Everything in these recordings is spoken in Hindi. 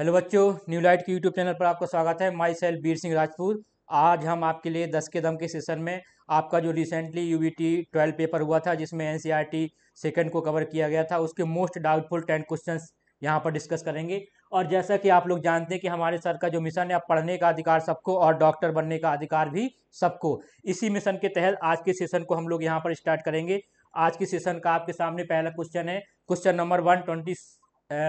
हेलो बच्चों न्यू लाइट के यूट्यूब चैनल पर आपका स्वागत है माई सेल बीर सिंह राजपूत आज हम आपके लिए दस के दम के सेशन में आपका जो recently U B T twelve paper हुआ था जिसमें N C R T second को कवर किया गया था उसके मोस्ट डाउटफुल टेन क्वेश्चन यहाँ पर डिस्कस करेंगे और जैसा कि आप लोग जानते हैं कि हमारे सर का जो मिशन है पढ़ने का अधिकार सबको और डॉक्टर बनने का अधिकार भी सबको इसी मिशन के तहत आज के सेशन को हम लोग यहाँ पर स्टार्ट करेंगे आज के सेशन का आपके सामने पहला क्वेश्चन है question number one twenty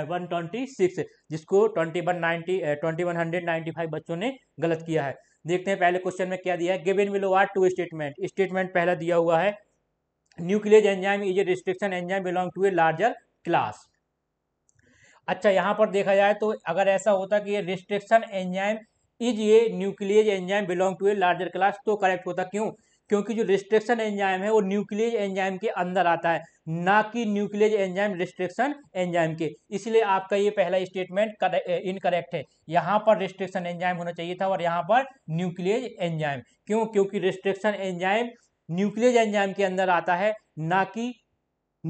one twenty six जिसको twenty one ninety twenty one hundred ninety five बच्चों ने गलत किया है देखते हैं पहले क्वेश्चन में क्या दिया है given below are two statement statement पहला दिया हुआ है nuclease enzyme is a restriction enzyme belong to a larger class अच्छा यहाँ पर देखा जाए तो अगर ऐसा होता कि ये रिस्ट्रिक्शन एंजाइम इज ये nuclease enzyme belong to a larger class तो करेक्ट होता क्यों क्योंकि जो रिस्ट्रिक्शन एंजाइम है वो न्यूक्लियज एंजाइम के अंदर आता है ना कि न्यूक्लियज एंजाइम रिस्ट्रिक्शन एंजाइम के इसलिए आपका ये पहला स्टेटमेंट इनकरेक्ट है यहाँ पर रिस्ट्रिक्शन एंजाइम होना चाहिए था और यहाँ पर न्यूक्लियज एंजाइम क्यों क्योंकि रिस्ट्रिक्शन एंजाइम न्यूक्लियज एंजाइम के अंदर आता है ना कि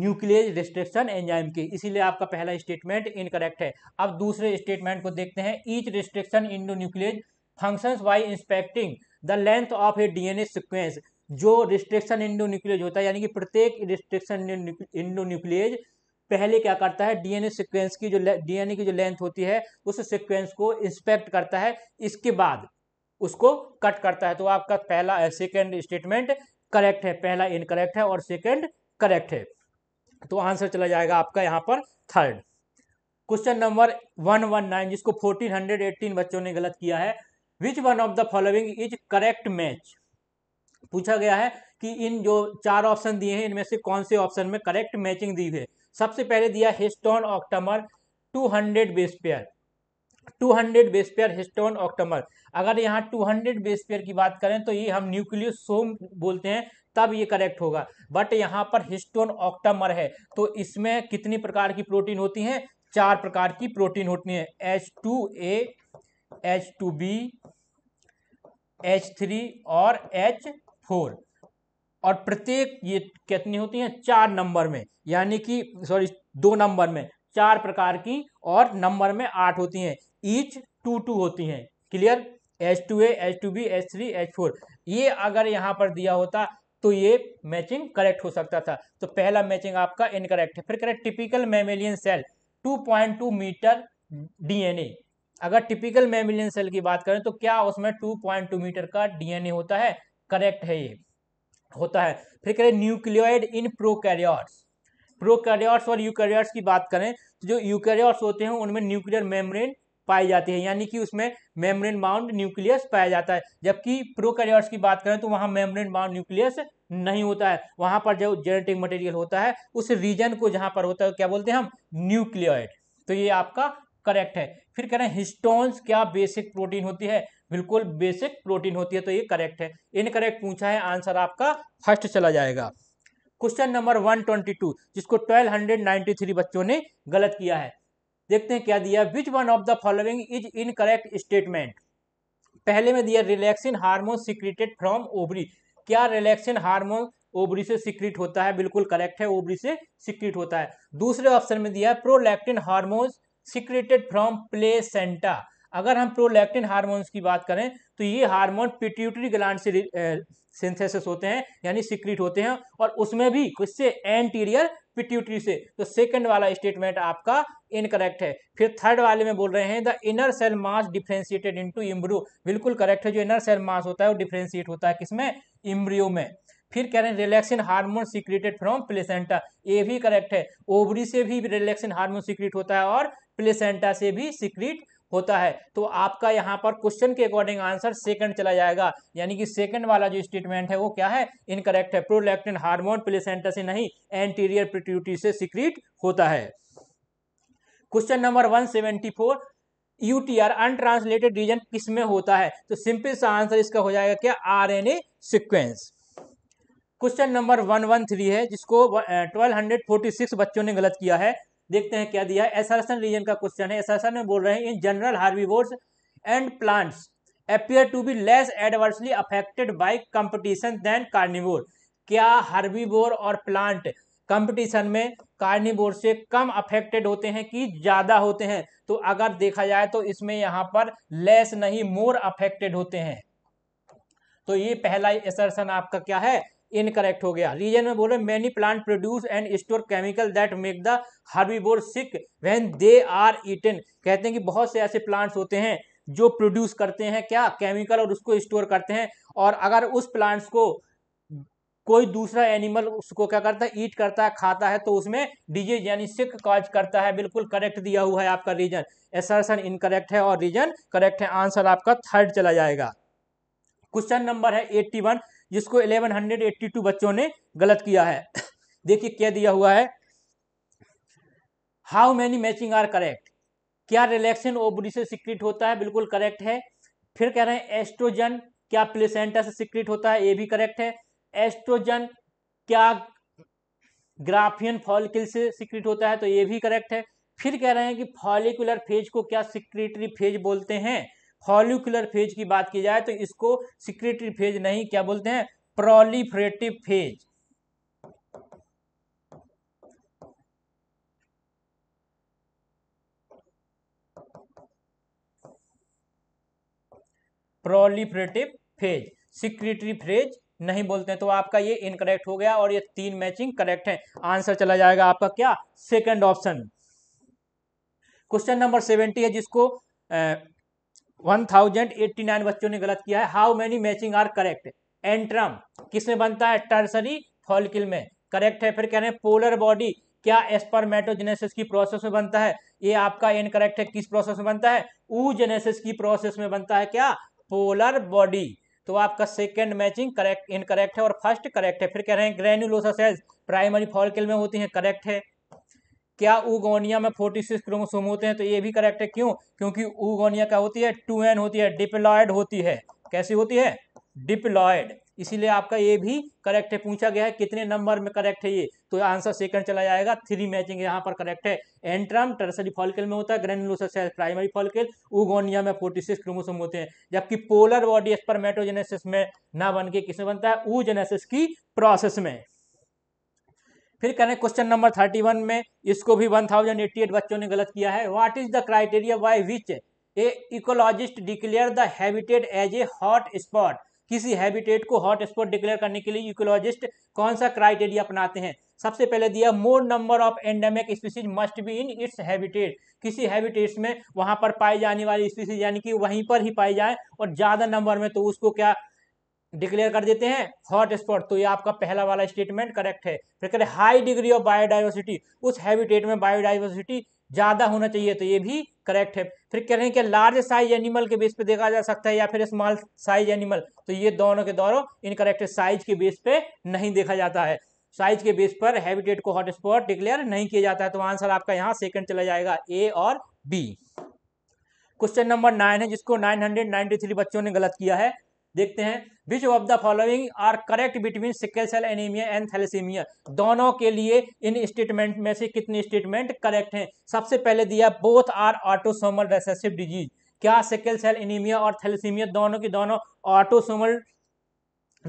न्यूक्लियज रिस्ट्रिक्शन एंजाइम के इसीलिए आपका पहला स्टेटमेंट इनकरेक्ट है अब दूसरे स्टेटमेंट को देखते हैं each restriction endonuclease functions by inspecting the length of a DNA sequence जो रिस्ट्रिक्शन इंडो न्यूक्लियज होता है यानी कि प्रत्येक रिस्ट्रिक्शन इंडो न्यूक्लियज पहले क्या करता है डीएनए सीक्वेंस की जो डीएनए की जो लेंथ होती है उस सीक्वेंस को इंस्पेक्ट करता है इसके बाद उसको कट करता है तो आपका पहला सेकेंड स्टेटमेंट करेक्ट है पहला इनकरेक्ट है और सेकेंड करेक्ट है तो आंसर चला जाएगा आपका यहाँ पर third question number one one nine जिसको फोर्टीन हंड्रेड एटीन बच्चों ने गलत किया है which one of the following is correct match पूछा गया है कि इन जो चार ऑप्शन दिए हैं इनमें से कौन से ऑप्शन में करेक्ट मैचिंग दी है सबसे पहले दिया histone octamer 200 base pair 200 base pair histone octamer अगर यहाँ 200 बेस पेयर की बात करें तो ये हम न्यूक्लियस सोम बोलते हैं तब ये करेक्ट होगा बट यहाँ पर हिस्टोन ऑक्टमर है तो इसमें कितनी प्रकार की प्रोटीन होती हैं चार प्रकार की प्रोटीन होती हैं H two A H two B H three और एच फोर और प्रत्येक ये कितनी होती हैं चार नंबर में यानी कि सॉरी दो नंबर में चार प्रकार की और नंबर में आठ होती हैं ईच टू टू होती हैं clear H two H two B H three H four ये अगर यहाँ पर दिया होता तो ये मैचिंग करेक्ट हो सकता था तो पहला मैचिंग आपका इनकरेक्ट है फिर correct typical mammalian cell 2.2 metre DNA अगर टिपिकल मेमिलियन सेल की बात करें तो क्या उसमें 2.2 मीटर का डीएनए होता है करेक्ट है ये होता है फिर करें न्यूक्लियोइड इन प्रोकैरियोट्स प्रोकैरियोट्स और यूकैरियोट्स की बात करें तो जो यूकैरियोट्स होते हैं उनमें न्यूक्लियर मेम्ब्रेन पाई जाती है यानी कि उसमें मेम्ब्रेन बाउंड न्यूक्लियस पाया जाता है जबकि प्रोकैरियोट्स की बात करें तो वहाँ मेम्ब्रेन बाउंड न्यूक्लियस नहीं होता है वहाँ पर जो जेनेटिक मटेरियल होता है उस रीजन को जहाँ पर होता है क्या बोलते हैं हम न्यूक्लियोइड तो ये आपका करेक्ट है फिर कह रहे हैं हिस्टोन्स क्या बेसिक प्रोटीन होती है बिल्कुल बेसिक प्रोटीन होती है तो ये करेक्ट है इनकरेक्ट पूछा है आंसर आपका फर्स्ट चला जाएगा क्वेश्चन नंबर 122 जिसको 1293 बच्चों ने गलत किया है देखते हैं क्या दिया which one of the following is incorrect statement पहले में दिया relaxin hormone secreted from ovary क्या रिलैक्सिन हार्मोन ओबरी से सिक्रीट होता है बिल्कुल करेक्ट है ओबरी से सिक्रीट होता है दूसरे ऑप्शन में दिया prolactin hormones secreted from placenta अगर हम प्रोलैक्टिन हार्मोन्स की बात करें तो ये हार्मोन पिट्यूटरी ग्लैंड से सिंथेसिस होते हैं यानी सिक्रीट होते हैं और उसमें भी किससे एंटीरियर पिट्यूटरी से तो सेकंड वाला स्टेटमेंट आपका इनकरेक्ट है फिर थर्ड वाले में बोल रहे हैं the inner cell mass differentiated into embryo बिल्कुल करेक्ट है जो इनर सेल मास होता है वो डिफ्रेंशिएट होता है किसमें इम्ब्रियो में फिर कह रहे हैं relaxin hormone secreted from placenta ये भी करेक्ट है ओवरी से भी रिलैक्सिन हार्मोन सीक्रेट होता है और प्लेसेंटा से भी सीक्रेट होता है तो आपका यहाँ पर क्वेश्चन के अकॉर्डिंग आंसर सेकंड चला जाएगा यानी कि सेकंड वाला जो स्टेटमेंट है वो क्या है इनकरेक्ट है प्रोलैक्टिन हार्मोन प्लेसेंटा से नहीं एंटीरियर प्रिट्यूटी से सीक्रेट होता है question number 174 UTR untranslated region किसमें होता है तो सिंपल सा आंसर इसका हो जाएगा क्या RNA sequence question number one one three है जिसको ट्वेल्व हंड्रेड फोर्टी सिक्स बच्चों ने गलत किया है देखते हैं क्या दिया है एसरसन रीजन का क्वेश्चन है एसरसन में बोल रहे हैं in general herbivores and plants appear to be less adversely affected by competition than carnivore क्या हार्बीवोर और प्लांट कंपटीशन में कार्निवोर से कम अफेक्टेड होते हैं कि ज़्यादा होते हैं तो अगर देखा जाए तो इसमें यहाँ पर लेस नहीं मोर अफेक्टेड होते हैं तो ये पहला एसरसन आपका क्या है इनकरेक्ट हो गया रीजन में बोल रहे many plant produce and store chemical that make the herbivore sick when they are eaten कहते हैं कि बहुत से ऐसे प्लांट्स होते हैं जो प्रोड्यूस करते हैं क्या केमिकल और उसको स्टोर करते हैं और अगर उस प्लांट्स को कोई दूसरा एनिमल उसको क्या करता है ईट करता है खाता है तो उसमें डिजीज यानी सिक कॉज करता है बिल्कुल करेक्ट दिया हुआ है आपका रीजन एसरसन इनकरेक्ट है और रीजन करेक्ट है आंसर आपका थर्ड चला जाएगा क्वेश्चन नंबर है 81 वन जिसको 1182 बच्चों ने गलत किया है देखिए क्या दिया हुआ है how many matching are correct क्या रिलेक्शन ओबरी से सिक्रिट होता है बिल्कुल करेक्ट है फिर कह रहे हैं एस्ट्रोजन क्या प्लेसेंटा से सिक्रिट होता है ये भी करेक्ट है एस्ट्रोजन क्या ग्राफियन फॉलिकल से सिक्रिट होता है तो ये भी करेक्ट है फिर कह रहे हैं कि फॉलिकुलर फेज को क्या सिक्रेटरी फेज बोलते हैं फॉलिकुलर फेज की बात की जाए तो इसको सिक्रेटरी फेज नहीं क्या बोलते हैं proliferative phase proliferative phase secretory phase नहीं बोलते हैं तो आपका ये इनकरेक्ट हो गया और ये तीन मैचिंग करेक्ट है आंसर चला जाएगा आपका क्या second option question number seventy है जिसको 1089 बच्चों ने गलत किया है how many matching are correct antrum किसमें बनता है टर्सरी फॉलिकल में करेक्ट है फिर कह रहे हैं पोलर बॉडी क्या एस्परमेटोजेनेसिस की प्रोसेस में बनता है ये आपका इनकरेक्ट है किस प्रोसेस में बनता है ऊजेनेसिस की प्रोसेस में बनता है क्या पोलर बॉडी तो आपका सेकेंड मैचिंग करेक्ट इनकरेक्ट है और फर्स्ट करेक्ट है फिर कह रहे हैं ग्रेन्यूलोसा सेल्स प्राइमरी फॉलिकल में होती है करेक्ट है क्या ऊगोनिया में 46 क्रोमोसोम होते हैं तो ये भी करेक्ट है क्यों क्योंकि ऊगोनिया क्या होती है टू एन होती है डिप्लॉयड होती है कैसी होती है डिप्लॉयड इसीलिए आपका ये भी करेक्ट है पूछा गया है कितने नंबर में करेक्ट है ये तो आंसर सेकंड चला जाएगा थ्री मैचिंग यहाँ पर करेक्ट है एंट्रम टर्सरी फॉलिकल में होता है granulosa cell primary follicle oogonia में 46 क्रोमोसोम होते हैं जबकि पोलर बॉडी स्पर्मेटोजेनेसिस में ना बन के किसमें बनता है उजेनेसिस की प्रोसेस में फिर करें क्वेश्चन नंबर थर्टी वन में इसको भी वन थाउजेंड एट्टी एट बच्चों ने गलत किया है what is the criteria by which a ecologist declare the habitat as a hot spot किसी हैबिटेट को हॉट स्पॉट डिक्लेयर करने के लिए इकोलॉजिस्ट कौन सा क्राइटेरिया अपनाते हैं सबसे पहले दिया more number of endemic species must be in its habitat किसी हैबिटेट्स में वहां पर पाई जाने वाली स्पीसीज यानी कि वहीं पर ही पाई जाए और ज्यादा नंबर में तो उसको क्या डिक्लेयर कर देते हैं हॉट स्पॉट तो ये आपका पहला वाला स्टेटमेंट करेक्ट है फिर कह रहे हाई डिग्री ऑफ बायोडाइवर्सिटी उस हैबिटेट में बायोडाइवर्सिटी ज़्यादा होना चाहिए तो ये भी करेक्ट है फिर कह रहे हैं कि लार्ज साइज एनिमल के बेस पे देखा जा सकता है या फिर स्मॉल साइज एनिमल तो ये दोनों के दोनों इनकरेक्ट है साइज के बेस पे नहीं देखा जाता है साइज के बेस पर हैबिटेट को हॉटस्पॉट डिक्लेयर नहीं किया जाता है तो आंसर आपका यहाँ सेकंड चला जाएगा ए और बी क्वेश्चन नंबर नाइन है जिसको नाइन बच्चों ने गलत किया है देखते हैं which of the following are correct between sickle cell anaemia and thalassaemia दोनों के लिए इन स्टेटमेंट में से कितने स्टेटमेंट करेक्ट हैं सबसे पहले दिया both are autosomal recessive disease क्या सिकल सेल एनीमिया और थैलेसीमिया दोनों की दोनों ऑटोसोमल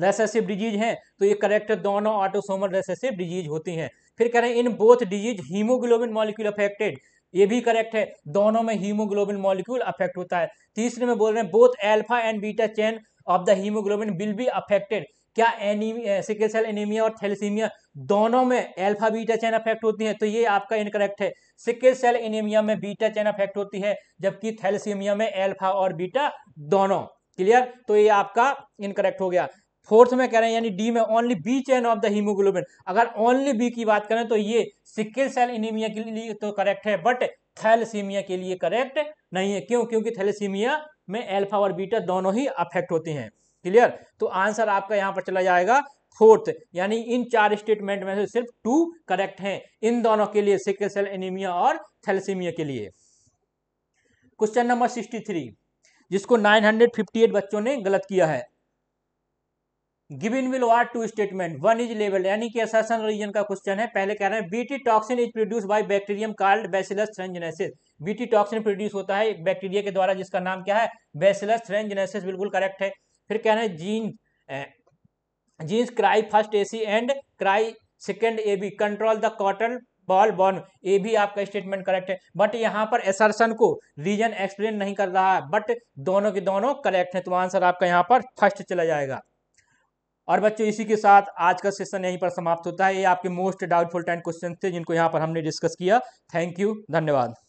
रेसेसिव डिजीज हैं तो ये करेक्ट दोनों ऑटोसोमल रेसेसिव डिजीज होती हैं फिर कह रहे हैं in both disease haemoglobin molecule affected ये भी करेक्ट है दोनों में हीमोग्लोबिन मॉलिक्यूल अफेक्ट होता है तीसरे में बोल रहे हैं both alpha and beta chain of the haemoglobin will be affected क्या एनीमिया सेल एनीमिया और थैलेसीमिया दोनों में अल्फा बीटा चैन अफेक्ट होती है तो ये आपका इनकरेक्ट है सिकल सेल एनीमिया में बीटा चैन अफेक्ट होती है जबकि थैलेसीमिया में अल्फा और बीटा दोनों क्लियर तो ये आपका इनकरेक्ट हो गया फोर्थ में कह रहे हैं यानी डी में only B chain of the haemoglobin अगर ओनली बी की बात करें तो ये सिक्के सेल एनीमिया के लिए तो करेक्ट है बट थैलसीमिया के लिए करेक्ट नहीं है क्यों क्योंकि थैलेसीमिया में एल्फा और बीटा दोनों ही अफेक्ट होती हैं क्लियर तो आंसर आपका यहाँ पर चला जाएगा फोर्थ यानी इन चार स्टेटमेंट में से सिर्फ टू करेक्ट हैं इन दोनों के लिए सिकल सेल एनीमिया और थैलेसीमिया के लिए क्वेश्चन नंबर सिक्सटी थ्री जिसको 958 बच्चों ने गलत किया है given below are two statement one is लेवल यानी कि असर्सन रीजन का क्वेश्चन है पहले कह रहे हैं BT toxin is produce by bacterium called Bacillus thuringiensis BT toxin produce होता है बैक्टीरिया के द्वारा जिसका नाम क्या है बेसिलस थ्रेंजनेसिस बिल्कुल करेक्ट है फिर कह रहे हैं gene genes cry first A C and cry second A B control the cotton bollworm ए भी आपका स्टेटमेंट करेक्ट है बट यहाँ पर एसर्सन को रीजन एक्सप्लेन नहीं कर रहा है बट दोनों के दोनों करेक्ट है तो आंसर आपका यहाँ पर फर्स्ट चला जाएगा और बच्चों इसी के साथ आज का सेशन यहीं पर समाप्त होता है ये आपके मोस्ट डाउटफुल टेन क्वेश्चन थे जिनको यहाँ पर हमने डिस्कस किया थैंक यू धन्यवाद